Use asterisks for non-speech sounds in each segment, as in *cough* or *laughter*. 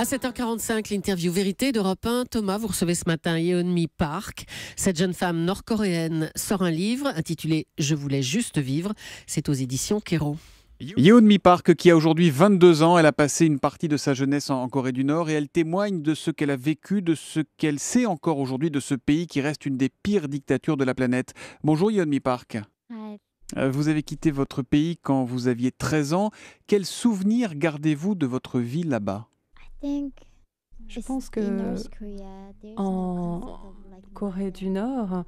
À 7h45, l'interview Vérité d'Europe 1. Thomas, vous recevez ce matin Yeonmi Park. Cette jeune femme nord-coréenne sort un livre intitulé Je voulais juste vivre. C'est aux éditions Kero. Yeonmi Park, qui a aujourd'hui 22 ans, elle a passé une partie de sa jeunesse en Corée du Nord et elle témoigne de ce qu'elle a vécu, de ce qu'elle sait encore aujourd'hui de ce pays qui reste une des pires dictatures de la planète. Bonjour Yeonmi Park. Euh, vous avez quitté votre pays quand vous aviez 13 ans. Quels souvenirs gardez-vous de votre vie là-bas je pense que en Corée du Nord,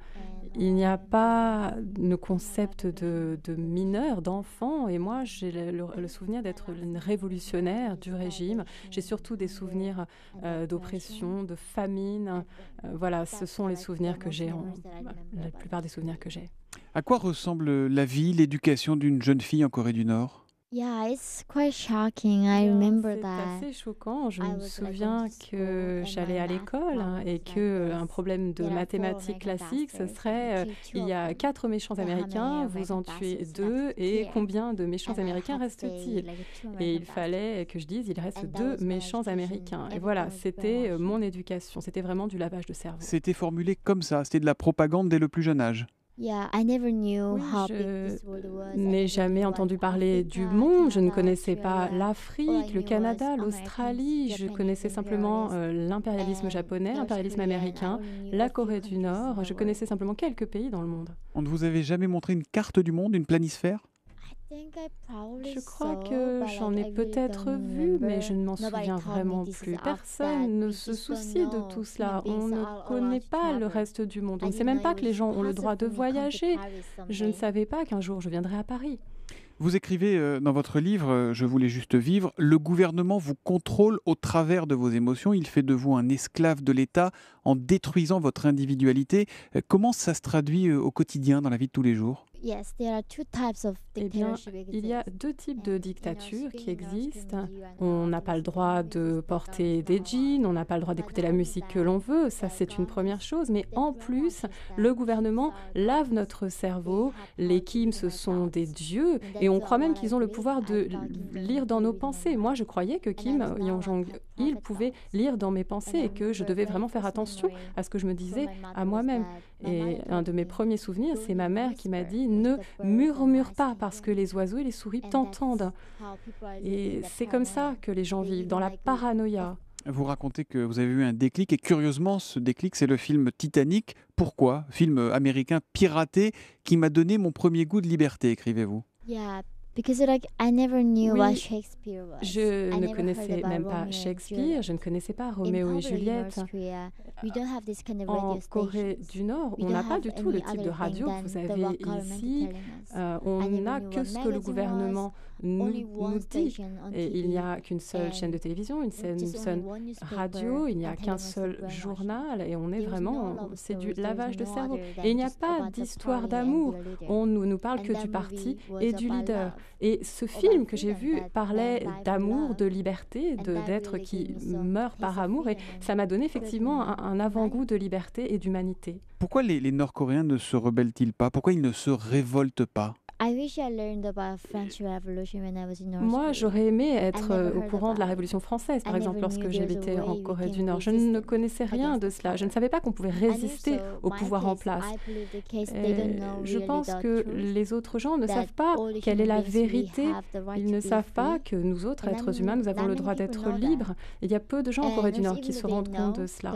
il n'y a pas de concept de, mineur, d'enfant. Et moi, j'ai le, souvenir d'être une révolutionnaire du régime. J'ai surtout des souvenirs euh, d'oppression, de famine. Euh, voilà, ce sont les souvenirs que j'ai, la plupart des souvenirs que j'ai. À quoi ressemble la vie, l'éducation d'une jeune fille en Corée du Nord Yeah, C'est assez choquant. Je me souviens que j'allais à l'école et que euh, un problème de mathématiques classiques, ce serait euh, il y a quatre méchants américains, vous en tuez deux et combien de méchants américains restent-ils Et il fallait que je dise il reste deux méchants américains. Et voilà, c'était euh, mon éducation. C'était vraiment du lavage de cerveau. C'était formulé comme ça. C'était de la propagande dès le plus jeune âge. Je n'ai jamais entendu parler du monde, je ne connaissais pas l'Afrique, le Canada, l'Australie, je connaissais simplement euh, l'impérialisme japonais, l'impérialisme américain, la Corée du Nord, je connaissais simplement quelques pays dans le monde. On ne vous avait jamais montré une carte du monde, une planisphère je crois que j'en ai peut-être vu, mais je ne m'en souviens vraiment plus. Personne ne se soucie de tout cela. On ne connaît pas le reste du monde. On ne sait même pas que les gens ont le droit de voyager. Je ne savais pas qu'un jour je viendrais à Paris. Vous écrivez euh, dans votre livre euh, Je voulais juste vivre, le gouvernement vous contrôle au travers de vos émotions, il fait de vous un esclave de l'État en détruisant votre individualité. Euh, comment ça se traduit au quotidien dans la vie de tous les jours Yes, eh bien, il y a deux types de dictatures qui existent. On n'a pas le droit de porter des jeans, on n'a pas le droit d'écouter la musique que l'on veut, ça c'est une première chose. Mais en plus, le gouvernement lave notre cerveau. Les Kim, ce sont des dieux et on croit même qu'ils ont le pouvoir de lire dans nos pensées. Moi, je croyais que Kim Jong il pouvait lire dans mes pensées et que je euh, devais vraiment faire attention à ce que je me disais à moi-même. Et un de mes premiers souvenirs, c'est ma mère qui m'a euh, dit ne murmure pas parce que les oiseaux et les souris t'entendent. Et c'est comme ça que les gens vivent, dans la paranoïa. Vous racontez que vous avez eu un déclic et curieusement, ce déclic, c'est le film Titanic. Pourquoi Film américain piraté qui m'a donné mon premier goût de liberté, écrivez-vous. Je ne connaissais même pas Shakespeare, je ne connaissais pas Roméo et Juliette. en Corée du Nord, on n'a pas du tout le type de radio que vous avez ici. Euh, on n'a que ce que le gouvernement nous, dit. Et il n'y a qu'une seule chaîne de télévision, une seule, radio, il n'y a qu'un seul journal, et on est vraiment, c'est du lavage de cerveau. Et il n'y a pas d'histoire d'amour. On ne nous parle que du parti et du leader. Et ce eh ben, film que j'ai vu parlait d'amour, de liberté, d'être qui meurt par amour. Et euh, ça m'a donné effectivement un, avant-goût de liberté et d'humanité. Pourquoi les, les Nord-Coréens ne se rebellent-ils pas Pourquoi ils ne se révoltent pas moi, j'aurais aimé être euh, au courant de la Révolution française, par exemple, lorsque j'habitais en Corée du Nord. Je ne connaissais rien de cela. Je ne savais pas qu'on pouvait résister au pouvoir en place. Euh, je pense que les autres gens ne savent pas quelle est la vérité. Ils ne savent pas que nous autres, êtres humains, nous avons le droit d'être libres. il y a peu de gens en Corée du Nord qui se rendent compte de cela.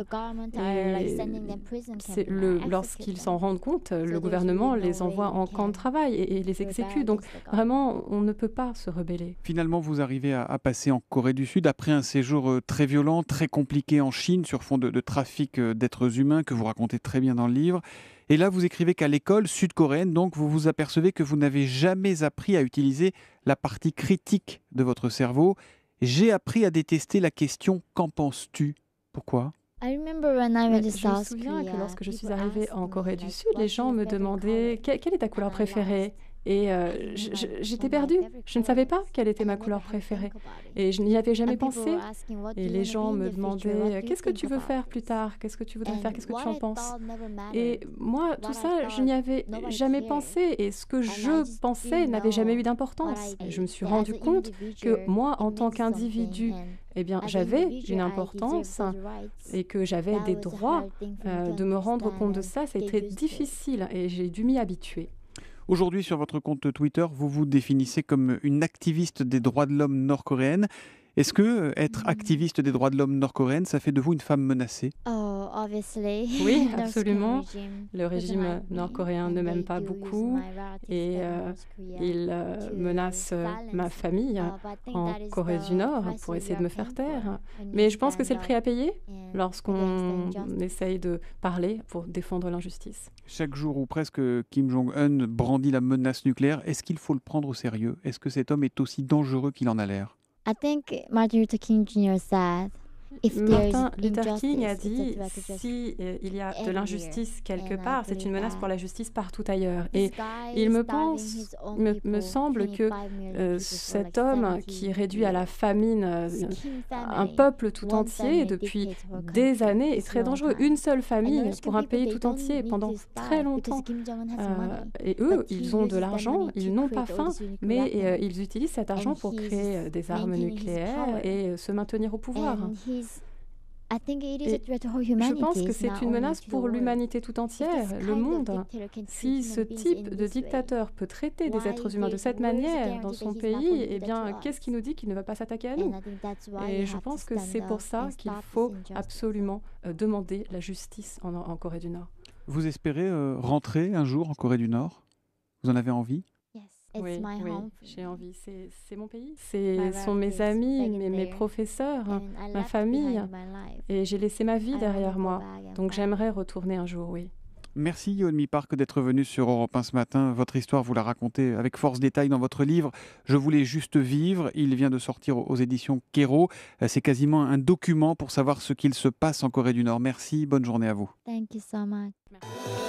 Lorsqu'ils s'en rendent compte, le gouvernement les envoie en camp de travail et, les exige donc vraiment, on ne peut pas se rebeller. Finalement, vous arrivez à, passer en Corée du Sud après un séjour euh, très violent, très compliqué en Chine sur fond de, de trafic euh, d'êtres humains que vous racontez très bien dans le livre. Et là, vous écrivez qu'à l'école sud-coréenne, donc, vous vous apercevez que vous n'avez jamais appris à utiliser la partie critique de votre cerveau. J'ai appris à détester la question Qu'en penses-tu Pourquoi je me souviens que uh, lorsque je suis arrivée en Corée du Sud, les gens me demandaient quelle est ta couleur préférée et euh, j'étais perdue. Je ne savais pas quelle était ma couleur préférée. Et je n'y avais jamais pensé. Et les gens me demandaient, euh, qu'est-ce que tu veux faire plus tard Qu'est-ce que tu voudrais faire Qu'est-ce que tu en penses Et moi, tout ça, je n'y avais jamais pensé. Et ce que je pensais n'avait jamais eu d'importance. Je me suis rendu compte que moi, en tant qu'individu, eh bien, j'avais une importance et que j'avais des droits. Euh, de me rendre compte de ça, c'était difficile et j'ai dû m'y habituer. Aujourd'hui, sur votre compte Twitter, vous vous définissez comme une activiste des droits de l'homme nord-coréenne. Est-ce que euh, être mmh. activiste des droits de l'homme nord-coréenne, ça fait de vous une femme menacée ah, *laughs* Oui, absolument. Le régime nord-coréen ne m'aime pas beaucoup et euh, il euh, menace euh, ma famille oh, en Corée du Nord pour essayer de me faire taire. Mais je pense que c'est le prix à payer lorsqu'on essaye de parler pour défendre l'injustice. Chaque jour où presque Kim Jong-un brandit la menace nucléaire, est-ce qu'il faut le prendre au sérieux Est-ce que cet homme est aussi dangereux qu'il en a l'air Martin Luther King a dit si euh, il y a de l'injustice quelque part, c'est une menace pour la justice partout ailleurs. Et il me pense, semble que euh, cet homme qui réduit à la famine euh, un peuple tout entier depuis des années est très dangereux. Une seule famille pour un pays tout entier pendant très longtemps. et eux, ils ont de l'argent, ils n'ont pas faim, mais ils utilisent cet argent pour créer des armes nucléaires et se maintenir au pouvoir. Je pense que c'est une menace pour l'humanité tout entière, le monde. Si ce type de dictateur peut traiter des êtres humains de cette manière dans son pays, eh bien, qu'est-ce qui nous dit qu'il ne va pas s'attaquer à nous Et je pense que c'est pour ça qu'il faut absolument euh, demander la justice en, Corée du Nord. Vous espérez euh, rentrer un jour en Corée du Nord Vous en avez envie oui, J'ai envie. C'est mon pays. Ce sont mes amis, mes, mes professeurs, ma famille. Et j'ai laissé ma vie derrière moi. Donc j'aimerais retourner un jour, oui. Merci Yonmi Park d'être venu sur Europe 1 ce matin. Votre histoire, vous la racontez avec force détail dans votre livre Je voulais juste vivre. Il vient de sortir aux éditions Kero. C'est quasiment un document pour savoir ce qu'il se passe en Corée du Nord. Merci, bonne journée à vous. Thank you so much.